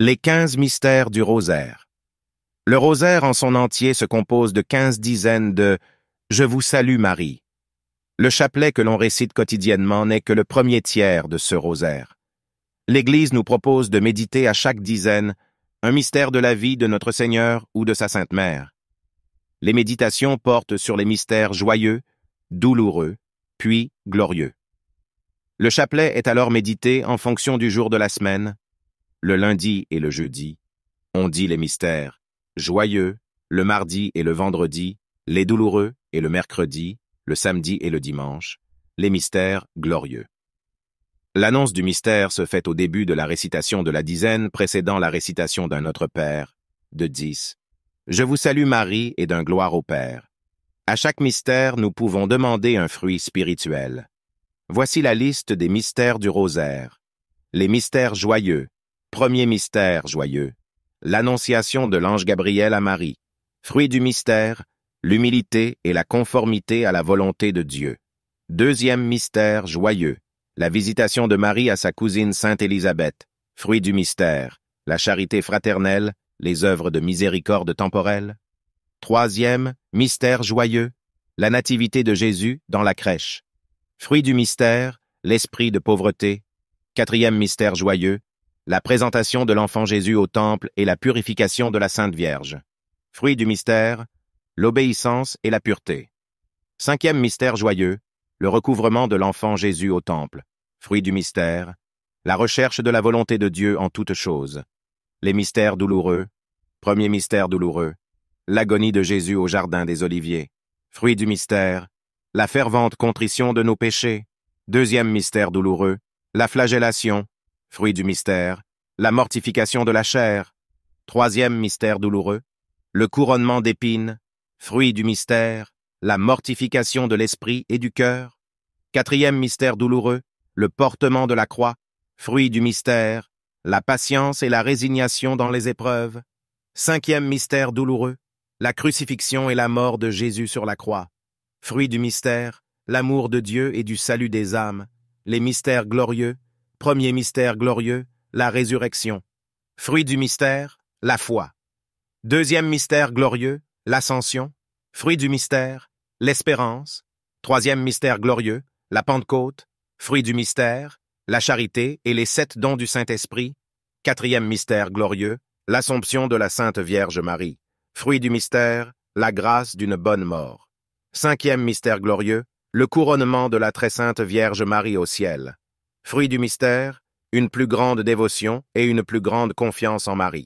Les quinze mystères du rosaire. Le rosaire en son entier se compose de quinze dizaines de « Je vous salue Marie ». Le chapelet que l'on récite quotidiennement n'est que le premier tiers de ce rosaire. L'Église nous propose de méditer à chaque dizaine un mystère de la vie de notre Seigneur ou de sa Sainte Mère. Les méditations portent sur les mystères joyeux, douloureux, puis glorieux. Le chapelet est alors médité en fonction du jour de la semaine, le lundi et le jeudi, on dit les mystères, joyeux, le mardi et le vendredi, les douloureux et le mercredi, le samedi et le dimanche, les mystères glorieux. L'annonce du mystère se fait au début de la récitation de la dizaine précédant la récitation d'un autre Père, de dix. Je vous salue Marie et d'un gloire au Père. À chaque mystère, nous pouvons demander un fruit spirituel. Voici la liste des mystères du rosaire. Les mystères joyeux, Premier mystère joyeux. L'annonciation de l'ange Gabriel à Marie. Fruit du mystère, l'humilité et la conformité à la volonté de Dieu. Deuxième mystère joyeux. La visitation de Marie à sa cousine Sainte Élisabeth. Fruit du mystère, la charité fraternelle, les œuvres de miséricorde temporelle. Troisième, mystère joyeux, la nativité de Jésus dans la crèche. Fruit du mystère, l'esprit de pauvreté. Quatrième mystère joyeux, la présentation de l'enfant Jésus au temple et la purification de la Sainte Vierge. Fruit du mystère, l'obéissance et la pureté. Cinquième mystère joyeux, le recouvrement de l'enfant Jésus au temple. Fruit du mystère, la recherche de la volonté de Dieu en toutes choses. Les mystères douloureux. Premier mystère douloureux, l'agonie de Jésus au jardin des Oliviers. Fruit du mystère, la fervente contrition de nos péchés. Deuxième mystère douloureux, la flagellation, Fruit du mystère, la mortification de la chair. Troisième mystère douloureux, le couronnement d'épines. Fruit du mystère, la mortification de l'esprit et du cœur. Quatrième mystère douloureux, le portement de la croix. Fruit du mystère, la patience et la résignation dans les épreuves. Cinquième mystère douloureux, la crucifixion et la mort de Jésus sur la croix. Fruit du mystère, l'amour de Dieu et du salut des âmes, les mystères glorieux, Premier mystère glorieux, la résurrection. Fruit du mystère, la foi. Deuxième mystère glorieux, l'ascension. Fruit du mystère, l'espérance. Troisième mystère glorieux, la Pentecôte. Fruit du mystère, la charité et les sept dons du Saint-Esprit. Quatrième mystère glorieux, l'Assomption de la Sainte Vierge Marie. Fruit du mystère, la grâce d'une bonne mort. Cinquième mystère glorieux, le couronnement de la très sainte Vierge Marie au ciel. Fruit du mystère, une plus grande dévotion et une plus grande confiance en Marie.